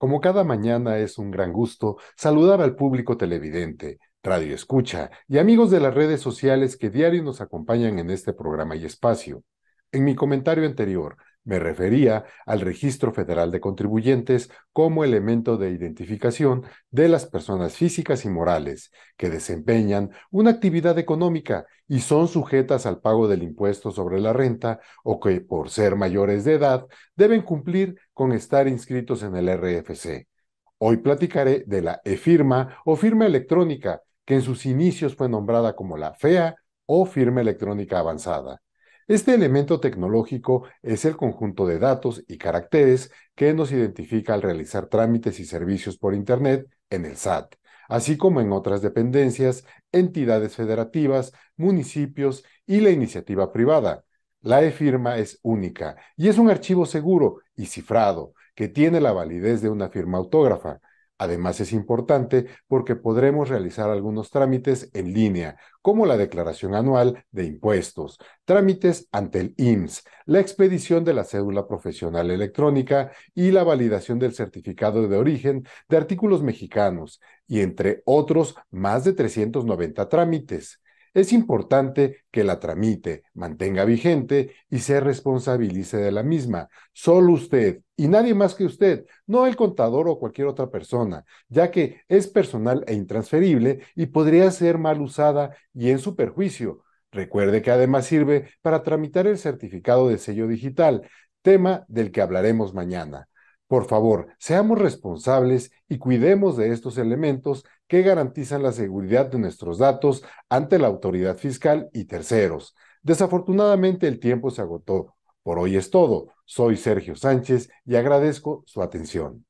Como cada mañana es un gran gusto saludar al público televidente, radio escucha y amigos de las redes sociales que diario nos acompañan en este programa y espacio. En mi comentario anterior, me refería al Registro Federal de Contribuyentes como elemento de identificación de las personas físicas y morales que desempeñan una actividad económica y son sujetas al pago del impuesto sobre la renta o que, por ser mayores de edad, deben cumplir con estar inscritos en el RFC. Hoy platicaré de la e-firma o firma electrónica, que en sus inicios fue nombrada como la FEA o firma electrónica avanzada este elemento tecnológico es el conjunto de datos y caracteres que nos identifica al realizar trámites y servicios por Internet en el SAT, así como en otras dependencias, entidades federativas, municipios y la iniciativa privada. La e-firma es única y es un archivo seguro y cifrado que tiene la validez de una firma autógrafa. Además, es importante porque podremos realizar algunos trámites en línea, como la declaración anual de impuestos, trámites ante el IMSS, la expedición de la cédula profesional electrónica y la validación del certificado de origen de artículos mexicanos, y entre otros más de 390 trámites. Es importante que la tramite, mantenga vigente y se responsabilice de la misma. Solo usted y nadie más que usted, no el contador o cualquier otra persona, ya que es personal e intransferible y podría ser mal usada y en su perjuicio. Recuerde que además sirve para tramitar el certificado de sello digital, tema del que hablaremos mañana. Por favor, seamos responsables y cuidemos de estos elementos que garantizan la seguridad de nuestros datos ante la autoridad fiscal y terceros. Desafortunadamente el tiempo se agotó. Por hoy es todo. Soy Sergio Sánchez y agradezco su atención.